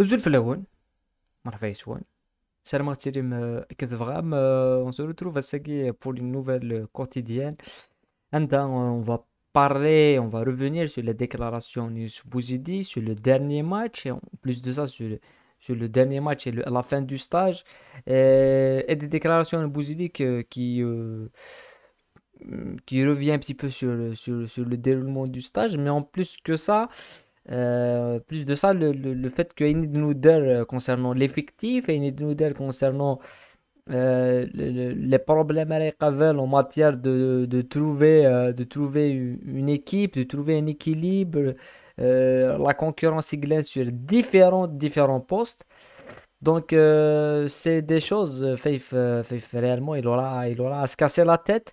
زولفلاون مرحبا يسوان on se retrouve à pour une nouvelle euh, quotidienne and euh, on va parler on va revenir sur les déclarations de Bouzidi sur le dernier match en plus de ça sur le, dernier match et la fin du stage euh, et, des déclarations de Bouzidi qui qui revient un petit peu sur, sur le déroulement du stage mais en plus que ça euh, plus de ça, le, fait que Enid Noodle euh, concernant l'effectif et Enid Noodle concernant euh, les problèmes à en matière de, trouver, de trouver une équipe, de trouver un équilibre, la concurrence glisse sur différents, différents postes. Donc, c'est des choses, Faith, réellement, il aura, il aura à se casser la tête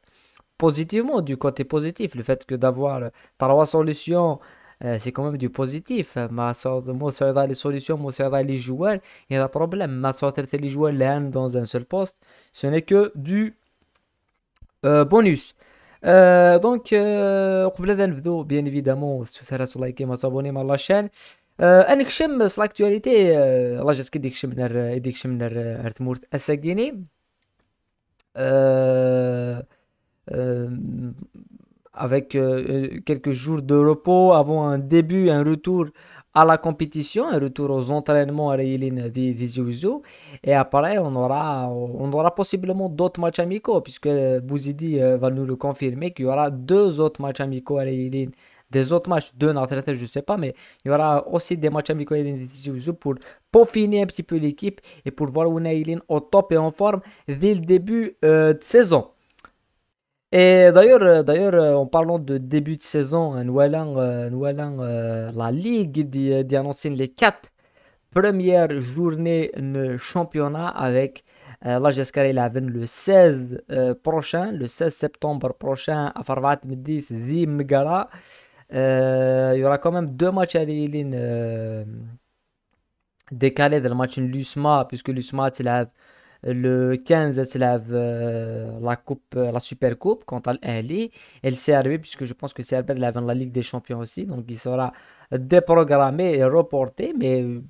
positivement, du côté positif, le fait que d'avoir trois solutions euh, c'est quand même du positif, moi ça aide à les solutions, ça aide à les joueurs Il n'y a pas de problème, ça aide les joueurs l'un dans un seul poste Ce n'est que du euh, bonus euh, Donc, je vous vidéo bien évidemment, si vous avez aimé, vous abonner à ma chaîne J'ai une question sur l'actualité, je ne sais que si c'est une question qu'on peut avec euh, euh, quelques jours de repos avant un début, un retour à la compétition, un retour aux entraînements à Réilin d'Iziouzou. Et après, on aura, on aura possiblement d'autres matchs amicaux, puisque Bouzidi euh, va nous le confirmer qu'il y aura deux autres matchs amicaux à Réilin des autres matchs, deux athlète, je ne sais pas, mais il y aura aussi des matchs amicaux à pour peaufiner un petit peu l'équipe et pour voir où est au top et en forme dès le début de saison. Et d'ailleurs, euh, d'ailleurs, euh, en parlant de début de saison, euh, nous allons, la Ligue d'annoncer les quatre premières journées de championnat avec la Jascar le 16 prochain, le 16 septembre prochain à Farvat Medis, Megara. Il y aura quand même deux matchs à l'île décalés de le match de l'USMA, puisque l'USMA, c'est la le 15 se la euh, la coupe, euh, la super coupe contre l'Eli. Elle s'est arrivée puisque je pense que c'est est de la Ligue des Champions aussi, donc il sera déprogrammé et reporté, mais euh,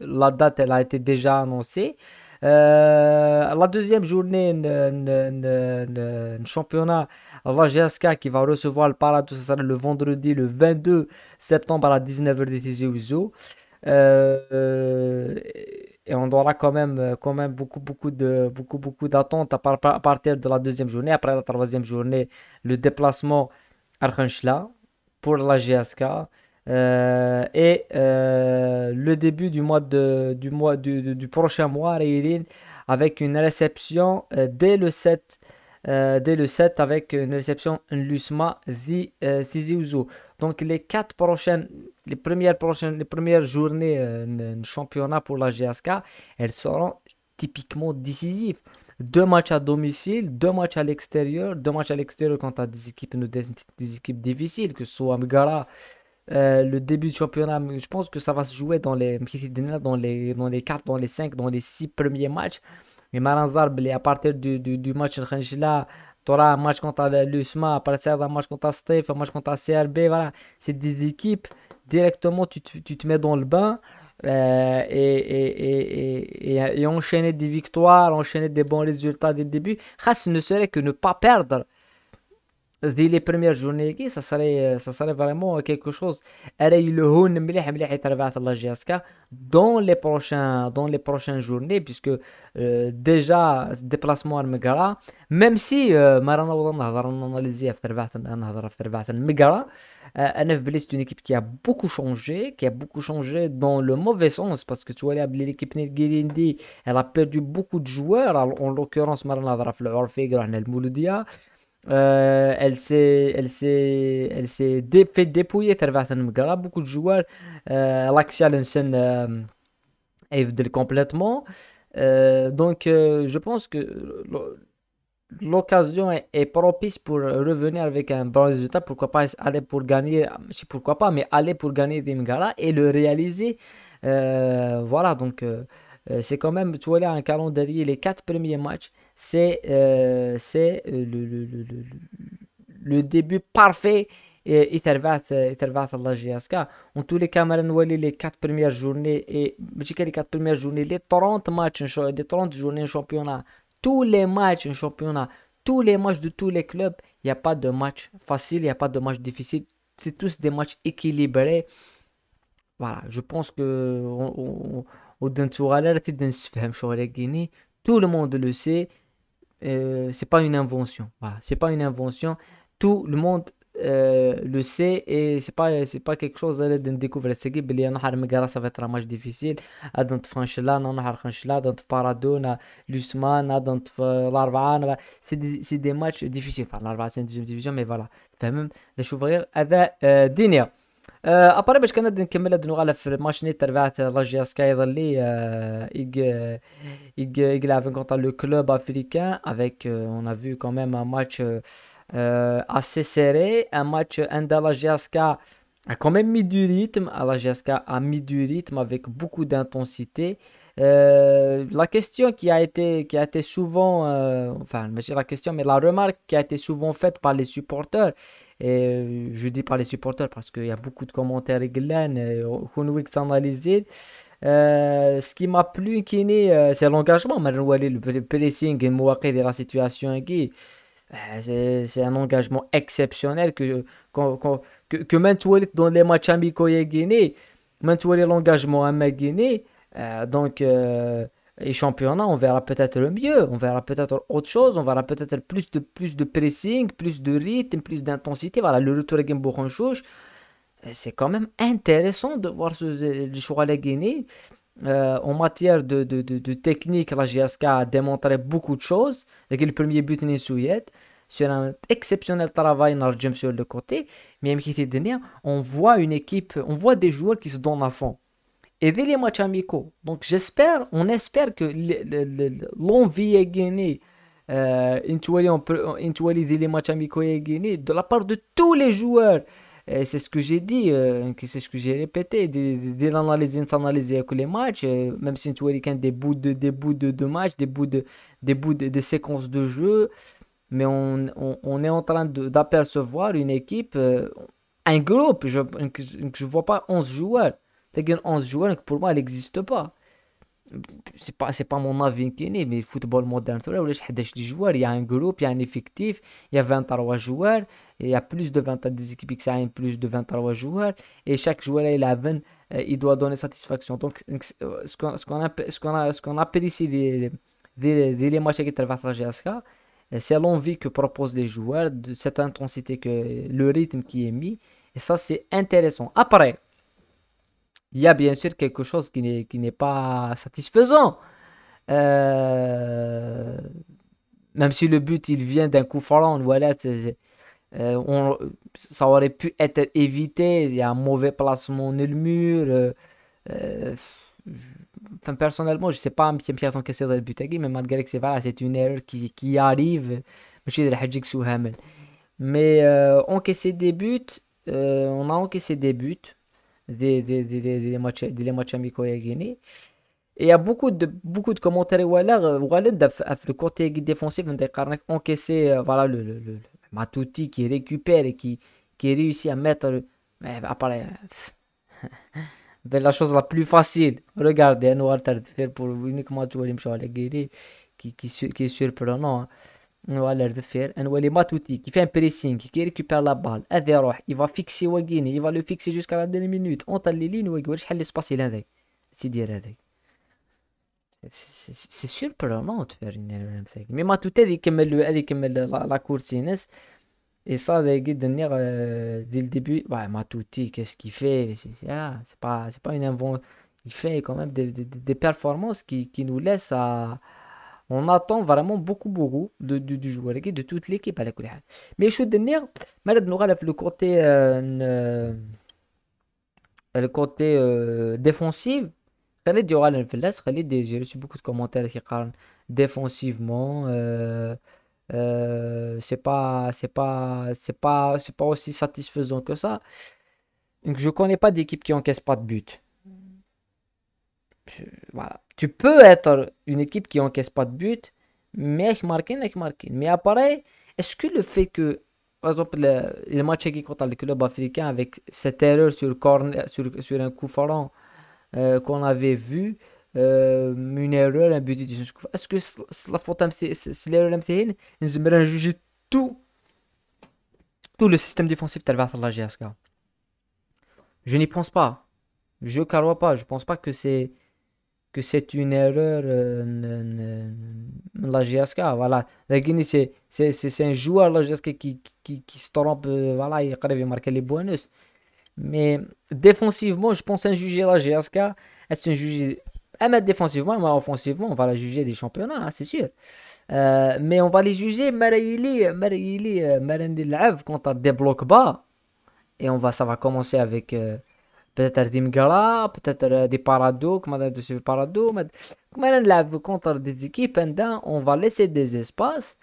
la date elle a été déjà annoncée. la deuxième journée le championnat, la GSK qui va recevoir le tout ça le vendredi le 22 septembre à 19h de TZUZO. Euh, et on aura quand même, euh, quand même beaucoup, beaucoup de, beaucoup, beaucoup d'attentes à, partir de la deuxième journée. Après la troisième journée, le déplacement à Khanchla pour la GSK euh, et euh, le début du mois de, du mois du, du, prochain mois avec une réception dès le 7 dès le 7 avec une réception Lusma Ziziouzo. Donc les quatre prochaines les premières, prochaines, les premières journées de euh, championnat pour la GSK, elles seront typiquement décisives. Deux matchs à domicile, deux matchs à l'extérieur, deux matchs à l'extérieur quand tu des équipes, des équipes difficiles, que ce soit Amgara, euh, le début du championnat, je pense que ça va se jouer dans les, dans les, dans les 4, dans les 5, dans les 6 premiers matchs. Mais Maranzar à partir du, du, match de tu auras un match contre l'USMA, à partir d'un match contre Stef, un match contre CRB, voilà. C'est des équipes directement tu te, tu te mets dans le bain euh, et, et, et, et, enchaîner des victoires, enchaîner des bons résultats des débuts. début. ne serait que ne pas perdre dès les premières journées ça serait ça serait vraiment quelque chose dans les prochains dans les prochaines journées puisque déjà, euh، déjà déplacement à Megara même si euh، ما رانا نهضر ناناليزيها في تربعه نهضر NFBL c'est une équipe qui a beaucoup changé, qui a beaucoup changé dans le mauvais sens parce que tu vois l'équipe Nelgirindi elle a perdu beaucoup de joueurs en l'occurrence Marana Draf le Orfegra, le Mouloudia, euh, elle s'est elle elle s'est fait dépouiller beaucoup de joueurs euh, l'action euh, Est euh, complètement donc euh, je pense que l'occasion est, propice pour revenir avec un bon résultat pourquoi pas aller pour gagner je sais pourquoi pas mais aller pour gagner des et le réaliser voilà donc c'est quand même tu vois là un calendrier les quatre premiers matchs c'est euh, c'est euh, le, le, le, le, début parfait et euh, Tervat Allah GSK. En tous les cas, les 4 premières journées et les 4 premières journées, les 30 matchs, les 30 journées en championnat, tous les matchs en championnat, tous les matchs de tous les clubs, il n'y a pas de match facile, il n'y a pas de match difficile. C'est tous des matchs équilibrés. Voilà, je pense que au tout le monde le sait. Euh, c'est pas une invention. Voilà, c'est pas une invention. Tout le monde euh, le sait et c'est pas c'est pas quelque chose à l'aide découvrir c'est que bien a ça va être un match difficile à dans franchila non on a franchila dans paradona l'usman dans euh, l'arba c'est des c'est des matchs difficiles enfin l'arba c'est une deuxième division mais voilà même فاهم نشوف هذا دنيا ابري باش à نكمل هاد النوغالا في الماتش نيت تبعت لاجيا سكاي اللي il, avait contre le club africain avec, euh, on a vu quand même un match euh, euh, assez serré, un match la a quand même mis du rythme, la a mis du rythme avec beaucoup d'intensité. la question qui a été, qui a été souvent, enfin, je la question, mais la remarque qui a été souvent faite par les supporters, et je dis par les supporters parce qu'il y a beaucoup de commentaires et Glenn, et euh, ce qui m'a plu né euh, c'est l'engagement le pressing et de la situation qui euh, c'est un engagement exceptionnel que que que, que dans les matchs amicaux et Guinée l'engagement à Guinée donc et championnat, on verra peut-être le mieux, on verra peut-être autre chose, on verra peut-être plus de, plus de pressing, plus de rythme, plus d'intensité. Voilà, le retour à Gambo euh, c'est quand même intéressant de voir ce choix la Guinée. Euh, en matière de, de, de, technique, la GSK a démontré beaucoup de choses. Avec le premier but de sur un exceptionnel travail dans le sur le côté. Mais même qui dernière, on voit une équipe, on voit des joueurs qui se donnent à fond. Et dès les matchs amicaux. Donc j'espère, on espère que l'envie est gagnée. Euh, peut les matchs amicaux est de la part de tous les joueurs. Euh, c'est ce que j'ai dit, euh, c'est ce que j'ai répété. Dès l'analyse, s'analyse que les matchs, euh, même si tu vois des bouts de, des bouts de, de matchs, des bouts de, des bouts de, des séquences de jeu, mais on, on, est en train d'apercevoir une équipe, un groupe, je ne vois pas 11 joueurs. C'est 11 joueurs, pour moi, elle n'existe pas c'est pas pas mon avis mais est mais football moderne ouais joueurs il y a un groupe il y a un effectif il y a 23 joueurs il y a plus de 20 des équipes qui sont plus de 23 joueurs et chaque joueur il euh, il doit donner satisfaction donc euh, euh, ce qu'on ce qu'on a ce qu'on a ici des des des matchs c'est l'envie que propose les joueurs de cette intensité que le rythme qui est mis et ça c'est intéressant après il y a bien sûr quelque chose qui n'est, qui n'est pas satisfaisant. Euh, même si le but il vient d'un coup franc, voilà, euh, ça aurait pu être évité. Il y a un mauvais placement dans le mur. Euh, personnellement, je ne sais pas si Pierre tant quest le but, mais malgré que c'est voilà, c'est une erreur qui, qui arrive. Mais encaisser des buts, on a encaissé des buts des, des, des, des matchs, des matchs amicaux à Guinée. Et il y a beaucoup de, beaucoup de commentaires voilà Walid euh, le côté défensif on a encaissé euh, voilà le, le, le Matouti qui récupère et qui, qui réussit à mettre mais après la chose la plus facile regardez Walter pour uniquement jouer les qui qui qui est surprenant hein. Voilà, de faire. Un Matuti qui fait un pressing, qui récupère la balle. Aderoh, il va fixer Wagini, il va le fixer jusqu'à la dernière minute. On t'a les lignes, Wagini, je l'espace, là a C'est dire C'est surprenant de faire une Mais Matuti, il commence la course, et ça, dernière, euh, dès le début, bah, Matouti, qu'est-ce qu'il fait ah, C'est pas pas, pas une invention. Il fait quand même des, des, performances qui, qui, nous laissent à, on attend vraiment beaucoup, beaucoup de, de, du joueur, de toute l'équipe à la Mais je suis dernier, malade le côté, euh, le côté euh, défensif. Regardez j'ai reçu beaucoup de commentaires qui parlent défensivement. Euh, euh, c'est pas c'est pas c'est pas c'est pas aussi satisfaisant que ça donc je connais pas d'équipe qui encaisse pas de but tu, voilà. tu peux être une équipe qui encaisse pas de but, mais Mais pareil est-ce que le fait que, par exemple, le, match qui contre le club africain avec cette erreur sur, sur, sur un coup franc euh, qu'on avait vu, euh, une erreur, un but, est-ce que c'est la faute c'est l'erreur de Nous aimerions juger tout, tout le système défensif de la GSK. Je n'y pense pas. Je ne crois pas. Je pense pas que c'est que c'est une erreur. Euh, la GSK, voilà. La Guinée, c'est un joueur, la GSK, qui, qui, se trompe. Euh, voilà, il a marqué les bonus. Mais défensivement, je pense juger la GSK, être un à eh, mettre défensivement, mais offensivement, on va la juger des championnats, hein, c'est sûr. Euh, mais on va les juger, Marayili, Marayili, quand contre des blocs bas. Et on va, ça va commencer avec peut-être euh, des peut-être des Parado, comme on des Parado, comment on le contre des équipes, eh ben, on va laisser des espaces.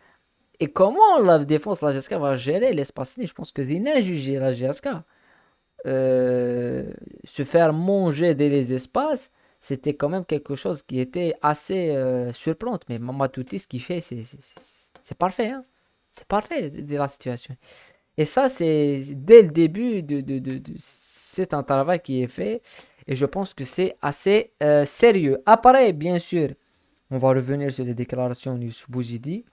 Et comment la défense, la GSK va gérer l'espace Je pense que d'injuger la GSK. Euh, se faire manger des les espaces, c'était quand même quelque chose qui était assez euh, surprenant. Mais Mamatouti ce qu'il fait, c'est parfait. Hein. c'est parfait de la situation. Et ça, c'est dès le début, de, de, de, c'est un travail qui est fait. Et je pense que c'est assez euh, sérieux. Après, bien sûr, on va revenir sur les déclarations du Bouzidi.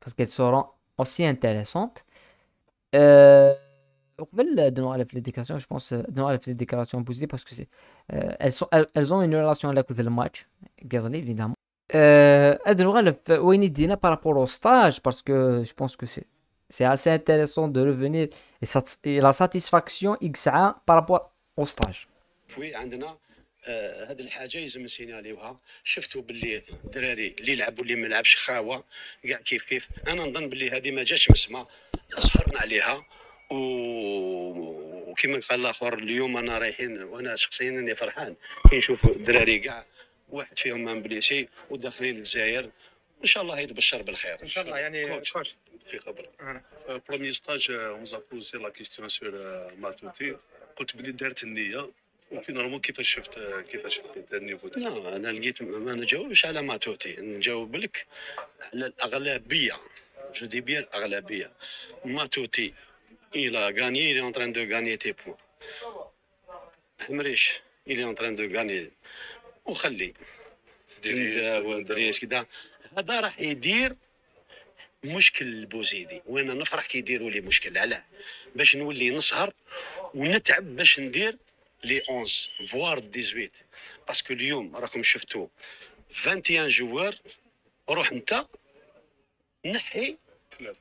Parce qu'elles seront aussi intéressantes. Euh, les déclarations, je pense, les euh, déclarations Bouzidi parce que c'est euh, elles, sont, elles, ont une relation avec le match, évidemment. Euh, par rapport au stage, parce que je pense que c'est C'est assez intéressant de revenir et, ça, et la satisfaction X1 par rapport au stage. Oui, عندنا هاد آه، الحاجه يلزم نسيناليوها شفتوا باللي الدراري اللي يلعبوا اللي ما لعبش خاوه كاع كيف كيف انا نظن باللي هذه ما جاتش مسمى سهرنا عليها و وكما قال الاخر اليوم انا رايحين وانا شخصيا اني فرحان كي نشوف الدراري كاع واحد فيهم ما مبليسي وداخلين الجزائر ان شاء الله يتبشر بالخير ان شاء الله يعني كوتش دقيقه برك برومي ستاج اون بوزي لا كيستيون سور ماتوتي قلت بلي دارت النيه وفينالمون كيفاش شفت كيفاش لقيت النيفو لا انا لقيت ما نجاوبش على ماتوتي نجاوب لك على الاغلبيه جو دي بيان الاغلبيه ماتوتي الى غاني الي اون تران دو غاني تي بوان حمريش الي اون تران دو غاني وخلي درياج إيه، كذا هذا راح يدير مشكل البوزيدي وانا نفرح كي يديروا لي مشكل علاه باش نولي نسهر ونتعب باش ندير لي 11 فوار 18 باسكو اليوم راكم شفتوا 21 جوار روح انت نحي ثلاثه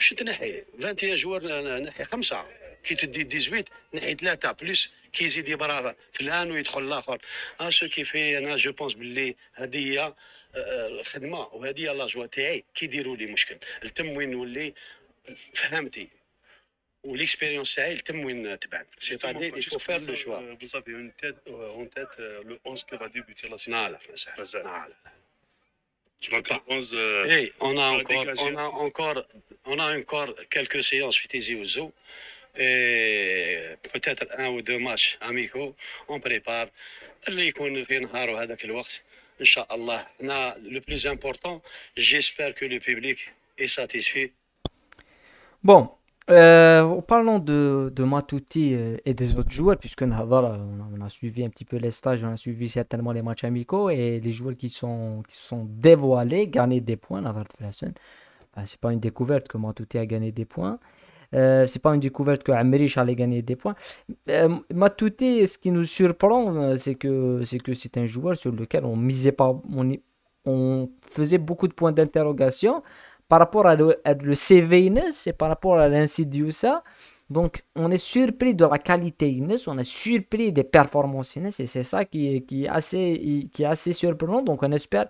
مش تنحي 21 جوار نحي خمسه كي تدي 18 نحي ثلاثه بلوس كيزيد يبراها في الان ويدخل الاخر ها شو كيفي انا جو بونس باللي هذه هي آه، الخدمه وهذه هي لاجوا تاعي كيديروا لي مشكل التم وين نولي فهمتي وليكسبيريونس تاعي التم وين تبعت سي تادي يفو فير لو شوا بصافي اون تيت اون تيت لو 11 كي غادي بيتي لا سي لا لا لا Je m'en pas. 11, euh, hey, euh, euh, eh, on a encore, on a encore, on a quelques séances chez Tizi Ouzou. et peut-être un ou deux matchs amicaux on prépare le plus important j'espère que le public est satisfait Bon euh, parlons de, de Matouti euh, et des autres joueurs, puisque euh, on a suivi un petit peu les stages, on a suivi certainement les matchs amicaux et les joueurs qui sont, qui sont dévoilés, gagner des points, la n'est ben, c'est pas une découverte que Matouti a gagné des points. Ce euh, c'est pas une découverte que allait gagner des points. Euh, ce qui nous surprend, euh, c'est que c'est que c'est un joueur sur lequel on misait pas, on, faisait beaucoup de points d'interrogation par rapport à le, à CV et par rapport à l'insidieux ça. Donc, on est surpris de la qualité Ines, on est surpris des performances Ines, et c'est ça qui, est assez, qui est assez surprenant. Donc, on espère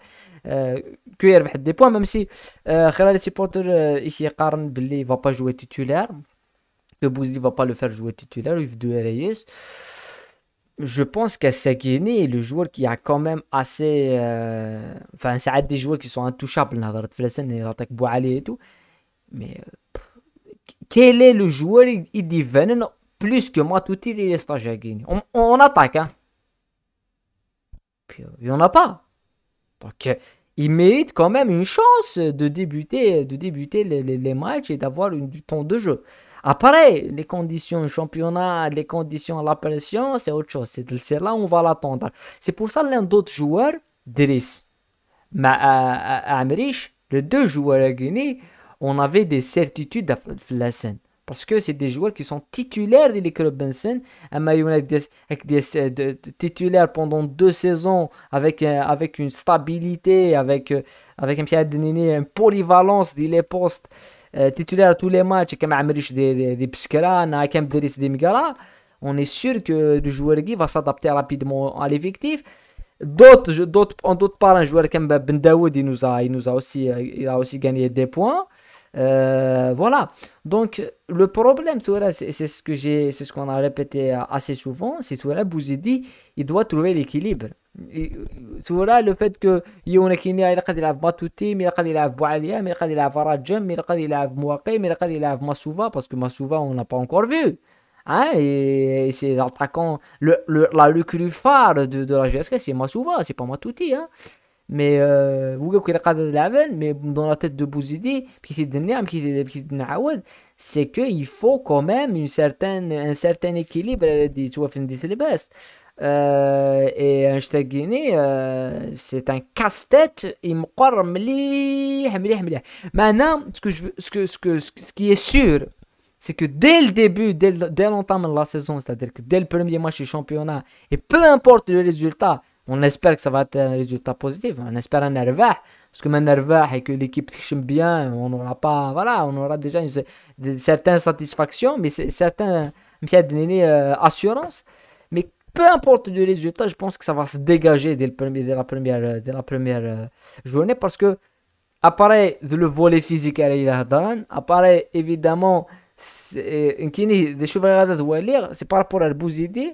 euh, que qu'il y des points, même si euh, les supporters euh, ici, ne va pas jouer titulaire, que Bouzdi ne va pas le faire jouer titulaire, Yves de Reyes. Je pense que c'est est le joueur qui a quand même assez. Euh, enfin, c'est des joueurs qui sont intouchables, là, et Bouali et tout. Mais quel est le joueur il dit plus que moi tout il est stagiaire on, on, attaque hein. il n'y en a pas donc euh, il mérite quand même une chance de débuter de débuter les, matchs et d'avoir du temps de jeu après, les conditions championnat, les conditions à la pression, c'est autre chose. C'est là où on va l'attendre. C'est pour ça l'un d'autres joueurs, Driss. Mais euh, euh, les deux joueurs à Guinée, on avait des certitudes à la scène. Parce que c'est des joueurs qui sont titulaires de l'équipe Benson. titulaires pendant deux saisons avec, euh, avec une stabilité, avec, euh, avec un polyvalence les postes. Euh, titulaire à tous les matchs, comme Amrish des, des, on est sûr que le joueur qui va s'adapter rapidement à l'effectif. D'autres, en d'autres part, un joueur comme Ben Daoud, il nous il aussi, il a aussi gagné des points voilà. Donc, le problème, c'est ce que c'est ce qu'on a répété assez souvent, c'est que Bouzidi vous dit, il doit trouver l'équilibre. vois le fait que y a il Matouti, mais il a Boualia, mais il a Rajem, mais il a Mouaké, mais il a masouva parce que masouva on n'a pas encore vu. Hein, et, c'est l'attaquant, le, le, la, le de, de la GSK, c'est masouva c'est pas Matouti. Hein mais euh, mais dans la tête de Bouzidi c'est que il faut quand même une certaine un certain équilibre des joueurs et Einstein euh, t'ai euh, c'est un casse-tête il me maintenant ce que je ce que ce que ce qui est sûr c'est que dès le début dès l'entame de la saison c'est-à-dire que dès le premier match du championnat et peu importe le résultat on espère que ça va être un résultat positif. On espère un nervah. Parce que un et que l'équipe triche bien, on n'aura pas. Voilà, on aura déjà une, une, certaines satisfactions, mais certains. donné euh, assurance. Mais peu importe le résultat, je pense que ça va se dégager dès, la première, dès la première euh, euh, journée parce que apparaît le volet physique à l'Ihadran, apparaît évidemment des lire c'est par rapport à Bouzidi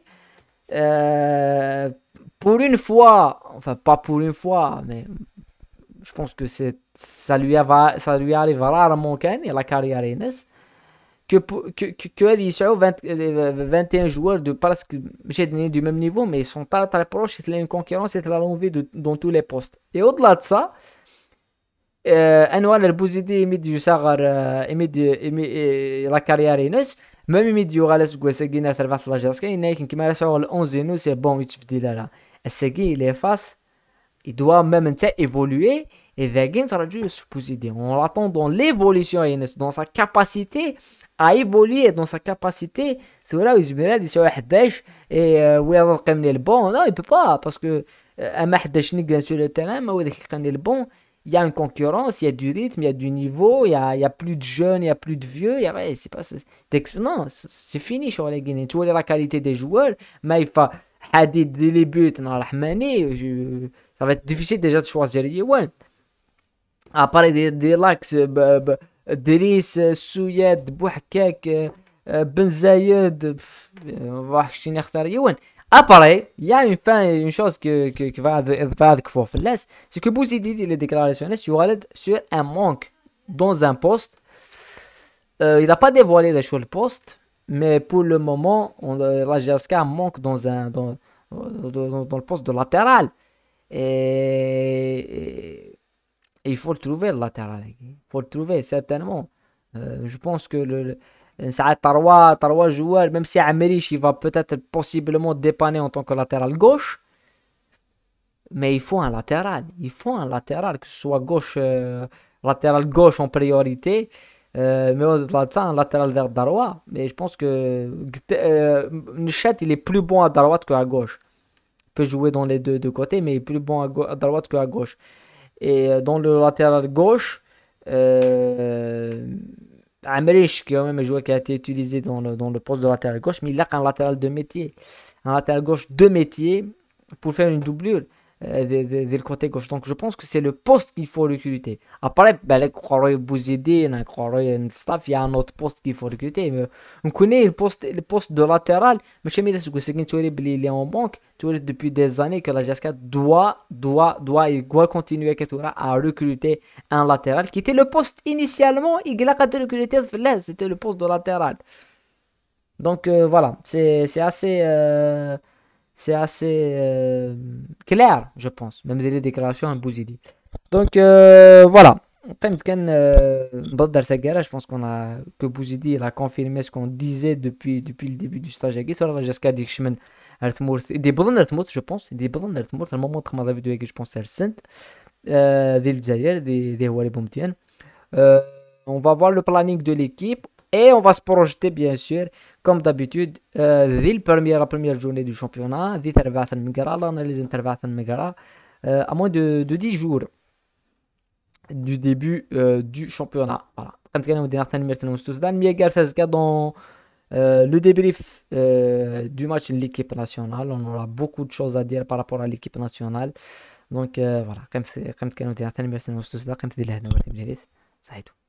pour une fois, enfin pas pour une fois, mais je pense que c'est ça lui va ça lui arrive rarement quand et la carrière Inès que que que elle 20, 21 joueurs de que j'ai donné du même niveau mais ils sont très très proches c'est une concurrence c'est la longue dans tous les postes et au-delà de ça euh, Anwar Bouzidi émet du Sagar euh, et euh, la carrière Inès même émet du Gales Guesegina Servat Lajerska il n'est qu'un qui m'a le 11 et nous c'est bon il te là il les face, il doit même évoluer et Vegin sera juste des On l'attend dans l'évolution, dans sa capacité à évoluer, dans sa capacité. C'est là où il dit sur et euh, où il le bon. Non, il peut pas parce que euh, un match n'est sur le terrain, mais où il le bon, il y a une concurrence, il y a du rythme, il y a du niveau, il y a, plus de jeunes, il y a plus de vieux. Il y a, c'est pas, non, c'est fini sur les Guinéens. Tu vois la qualité des joueurs, mais il faut. Hadid dès les buts, ça va être difficile déjà de choisir les one. Après des, des lacs, Driss, Souyed, Bouhkak, Ben Zayed, Après, il y a une, fin, une chose que, que, que va être l'Est, c'est que Bouzidi dit les déclarations sur, sur un manque dans un poste. Euh, il n'a pas dévoilé le choix le poste. Mais pour le moment, on, Rajaska euh, manque dans, un, dans, le poste de latéral. Et, il faut le trouver, le latéral. Il faut le trouver, certainement. Euh, je pense que le, le Tarwa, joueur, même si Americh, il va peut-être possiblement dépanner en tant que latéral gauche. Mais il faut un latéral. Il faut un latéral, que ce soit gauche, euh, latéral gauche en priorité. Euh, mais au-delà de ça, un latéral vers Darwa. Mais je pense que euh, Nchet, il est plus bon à droite qu'à gauche. Il peut jouer dans les deux, côtés, mais il est plus bon à, à droite qu'à gauche. Et euh, dans le latéral gauche, euh, qui est même un joueur qui a été utilisé dans le, dans le poste de latéral gauche, mais il a qu'un latéral de métier. Un latéral gauche de métier pour faire une doublure. Euh, côté gauche Donc je pense que c'est le poste qu'il faut recruter. Après, ben, staff, il y a un autre poste qu'il faut recruter. Mais on connaît le poste, le poste de latéral. Mais je dis que c'est tu il est en banque. Tu depuis des années que la GSK doit, doit, doit, il doit continuer à recruter un latéral qui était le poste initialement. Il a recruté c'était le poste de latéral. Donc euh, voilà, c'est assez. Euh, c'est assez euh, clair, je pense. Même les déclarations à Bouzidi. Donc euh, voilà. Euh, je pense qu'on a que Bouzidi a confirmé ce qu'on disait depuis, depuis le début du stage à Jusqu'à des Des bonnes je pense. Des bonnes artmours. À le moment où on a je pense, à Sint. Euh, des Jair, des Hualé On va voir le planning de l'équipe. Et on va se projeter, bien sûr, comme d'habitude, euh, dès la première journée du championnat, dès intervalle euh, à moins de, 10 jours du début euh, du championnat. Voilà. dans euh, le débrief euh, du match de l'équipe nationale, on aura beaucoup de choses à dire par rapport à l'équipe nationale. Donc voilà, comme c'est comme c'est